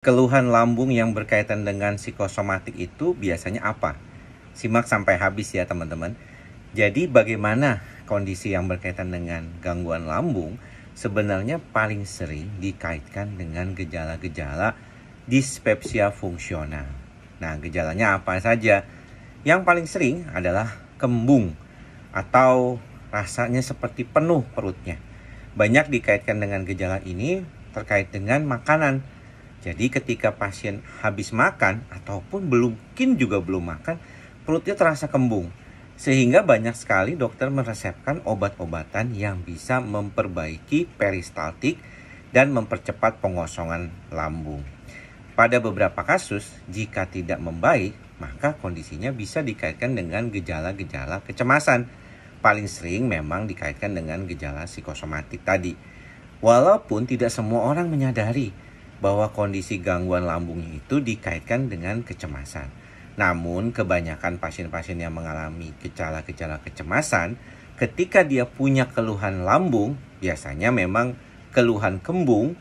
Keluhan lambung yang berkaitan dengan psikosomatik itu biasanya apa? Simak sampai habis ya teman-teman. Jadi bagaimana kondisi yang berkaitan dengan gangguan lambung sebenarnya paling sering dikaitkan dengan gejala-gejala dispepsia fungsional. Nah, gejalanya apa saja? Yang paling sering adalah kembung atau rasanya seperti penuh perutnya. Banyak dikaitkan dengan gejala ini terkait dengan makanan jadi ketika pasien habis makan ataupun belum mungkin juga belum makan, perutnya terasa kembung. Sehingga banyak sekali dokter meresepkan obat-obatan yang bisa memperbaiki peristaltik dan mempercepat pengosongan lambung. Pada beberapa kasus, jika tidak membaik, maka kondisinya bisa dikaitkan dengan gejala-gejala kecemasan. Paling sering memang dikaitkan dengan gejala psikosomatik tadi. Walaupun tidak semua orang menyadari, bahwa kondisi gangguan lambungnya itu dikaitkan dengan kecemasan. Namun, kebanyakan pasien-pasien yang mengalami gejala-gejala kecemasan, ketika dia punya keluhan lambung, biasanya memang keluhan kembung,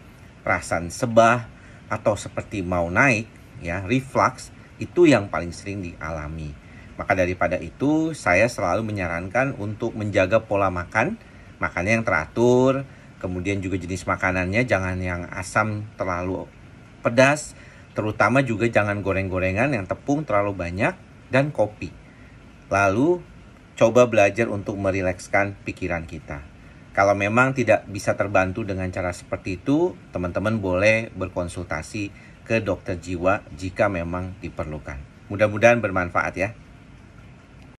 rasan sebah, atau seperti mau naik, ya, reflux, itu yang paling sering dialami. Maka daripada itu, saya selalu menyarankan untuk menjaga pola makan, makannya yang teratur, Kemudian juga jenis makanannya jangan yang asam terlalu pedas, terutama juga jangan goreng-gorengan yang tepung terlalu banyak dan kopi. Lalu coba belajar untuk merilekskan pikiran kita. Kalau memang tidak bisa terbantu dengan cara seperti itu, teman-teman boleh berkonsultasi ke dokter jiwa jika memang diperlukan. Mudah-mudahan bermanfaat ya.